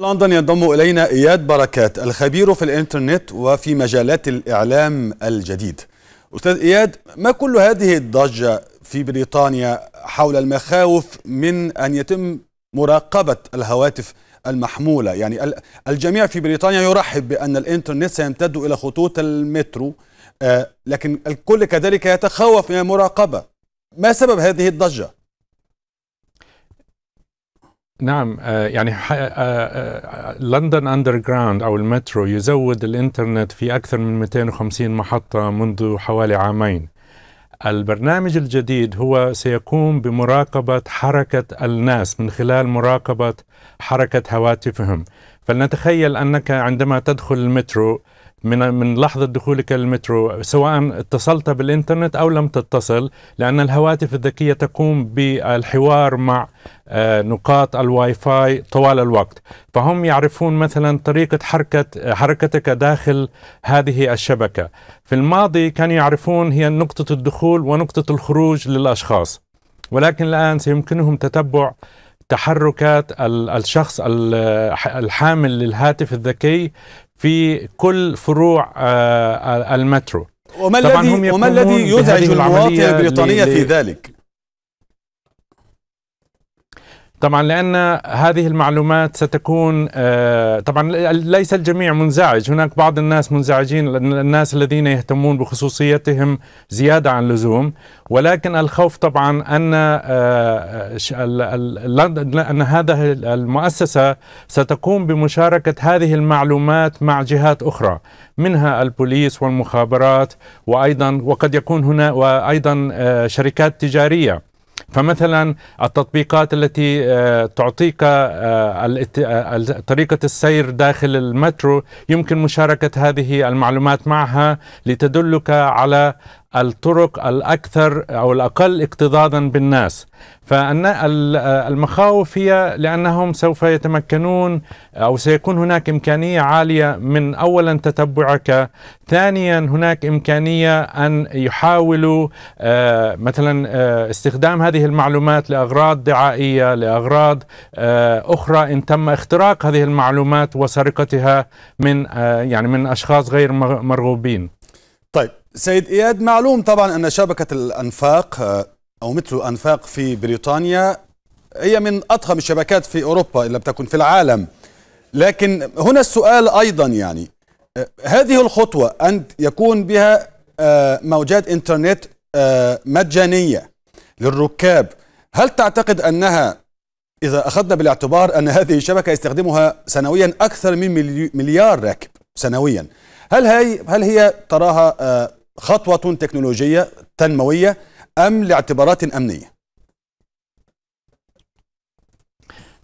لندن ينضم إلينا إياد بركات الخبير في الإنترنت وفي مجالات الإعلام الجديد أستاذ إياد ما كل هذه الضجة في بريطانيا حول المخاوف من أن يتم مراقبة الهواتف المحمولة يعني الجميع في بريطانيا يرحب بأن الإنترنت سيمتد إلى خطوط المترو آه، لكن الكل كذلك يتخوف من المراقبة ما سبب هذه الضجة؟ نعم آه، يعني آه، آه، لندن اندر جراوند او المترو يزود الانترنت في اكثر من 250 محطه منذ حوالي عامين. البرنامج الجديد هو سيقوم بمراقبه حركه الناس من خلال مراقبه حركه هواتفهم. فلنتخيل انك عندما تدخل المترو من من لحظة دخولك للمترو سواء اتصلت بالإنترنت أو لم تتصل لأن الهواتف الذكية تقوم بالحوار مع آه، نقاط الواي فاي طوال الوقت فهم يعرفون مثلا طريقة حركة حركتك داخل هذه الشبكة في الماضي كانوا يعرفون هي نقطة الدخول ونقطة الخروج للأشخاص ولكن الآن سيمكنهم تتبع تحركات الشخص الحامل للهاتف الذكي في كل فروع آه، آه، المترو وما الذي وما الذي يزعج المواطن البريطاني في ذلك؟ طبعا لان هذه المعلومات ستكون آه، طبعا ليس الجميع منزعج هناك بعض الناس منزعجين الناس الذين يهتمون بخصوصيتهم زياده عن اللزوم ولكن الخوف طبعا ان آه، ان هذه المؤسسه ستقوم بمشاركه هذه المعلومات مع جهات اخرى منها البوليس والمخابرات وايضا وقد يكون هنا وايضا آه، شركات تجاريه فمثلا التطبيقات التي آه، تعطيك آه، آه، طريقة السير داخل المترو يمكن مشاركة هذه المعلومات معها لتدلك على الطرق الأكثر أو الأقل اكتظاظا بالناس فأن المخاوف هي لأنهم سوف يتمكنون أو سيكون هناك إمكانية عالية من أولا تتبعك ثانيا هناك إمكانية أن يحاولوا آه، مثلا آه، استخدام هذه المعلومات لأغراض دعائية لأغراض آه، أخرى إن تم اختراق هذه المعلومات وسرقتها من يعني من أشخاص غير مرغوبين طيب سيد إياد معلوم طبعا أن شبكة الأنفاق آه، أو مثل أنفاق في بريطانيا هي من أضخم الشبكات في أوروبا إن لم تكن في العالم لكن هنا السؤال أيضا يعني آه، هذه الخطوة أن يكون بها آه، موجات إنترنت مجانية للركاب هل تعتقد أنها إذا أخذنا بالاعتبار أن هذه الشبكة يستخدمها سنويا أكثر من مليار راكب سنويا هل هي, هل هي تراها خطوة تكنولوجية تنموية أم لاعتبارات أمنية؟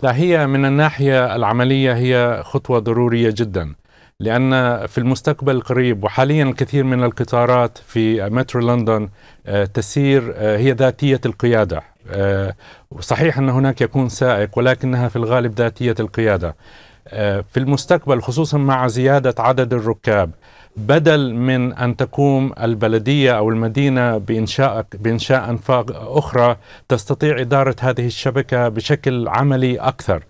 لا هي من الناحية العملية هي خطوة ضرورية جدا لأن في المستقبل القريب وحاليا الكثير من القطارات في مترو لندن آه، تسير آه، هي ذاتية القيادة آه، صحيح أن هناك يكون سائق ولكنها في الغالب ذاتية القيادة في المستقبل خصوصا مع زيادة عدد الركاب بدل من أن تقوم البلدية أو المدينة بإنشاء, بإنشاء أنفاق أخرى تستطيع إدارة هذه الشبكة بشكل عملي أكثر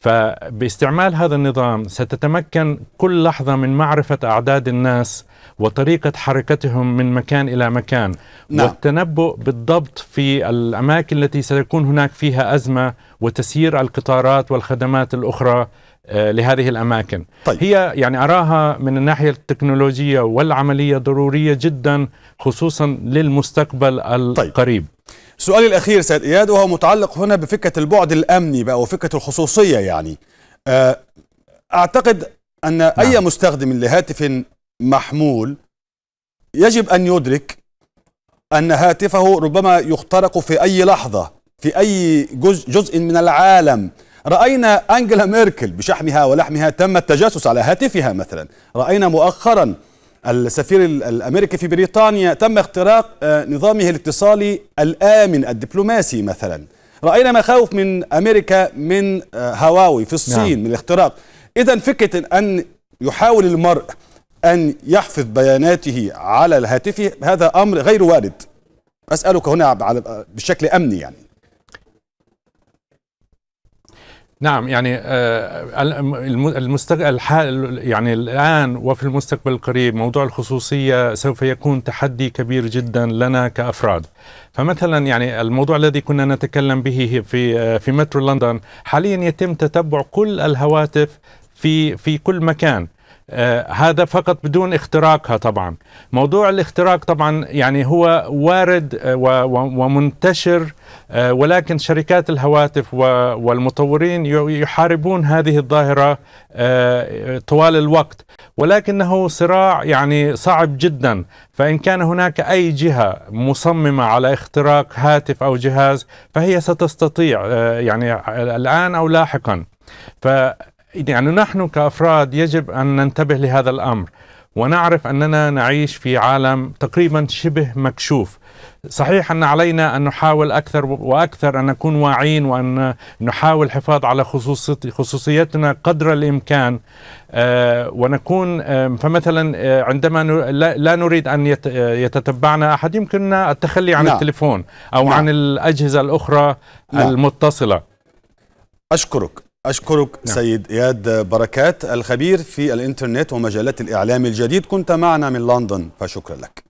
فباستعمال هذا النظام ستتمكن كل لحظة من معرفة أعداد الناس وطريقة حركتهم من مكان إلى مكان نعم. والتنبؤ بالضبط في الأماكن التي سيكون هناك فيها أزمة وتسيير القطارات والخدمات الأخرى آه، لهذه الاماكن طيب. هي يعني اراها من الناحيه التكنولوجيه والعمليه ضروريه جدا خصوصا للمستقبل طيب. القريب طيب. سؤالي الاخير سيد اياد وهو متعلق هنا بفكره البعد الامني بقى وفكره الخصوصيه يعني آه، اعتقد ان نعم. اي مستخدم لهاتف محمول يجب ان يدرك ان هاتفه ربما يخترق في اي لحظه في اي جزء, جزء من العالم رأينا أنجلا ميركل بشحمها ولحمها تم التجاسس على هاتفها مثلا رأينا مؤخرا السفير الأمريكي في بريطانيا تم اختراق آه، نظامه الاتصالي الآمن الدبلوماسي مثلا رأينا مخاوف من أمريكا من آه، هواوي في الصين نعم. من الاختراق إذا فكرة أن يحاول المرء أن يحفظ بياناته على الهاتف هذا أمر غير وارد أسألك هنا بشكل أمني يعني نعم يعني آه، المستقبل يعني الان وفي المستقبل القريب موضوع الخصوصيه سوف يكون تحدي كبير جدا لنا كافراد فمثلا يعني الموضوع الذي كنا نتكلم به في آه، في مترو لندن حاليا يتم تتبع كل الهواتف في في كل مكان آه، هذا فقط بدون اختراقها طبعا موضوع الاختراق طبعا يعني هو وارد آه، ومنتشر آه، ولكن شركات الهواتف والمطورين يحاربون هذه الظاهرة طوال الوقت ولكنه صراع يعني صعب جدا فإن كان هناك أي جهة مصممة على اختراق هاتف أو جهاز فهي ستستطيع يعني الآن أو لاحقا ف يعني نحن كافراد يجب ان ننتبه لهذا الامر ونعرف اننا نعيش في عالم تقريبا شبه مكشوف. صحيح ان علينا ان نحاول اكثر واكثر ان نكون واعين وان نحاول الحفاظ على خصوصيتنا قدر الامكان آه، ونكون آه، فمثلا آه، عندما لا نريد ان يتتبعنا احد يمكننا التخلي عن لا. نعم. التليفون او لا. نعم. عن الاجهزه الاخرى لا. نعم. المتصله. اشكرك أشكرك نعم. سيد إياد بركات الخبير في الإنترنت ومجالات الإعلام الجديد كنت معنا من لندن فشكرا لك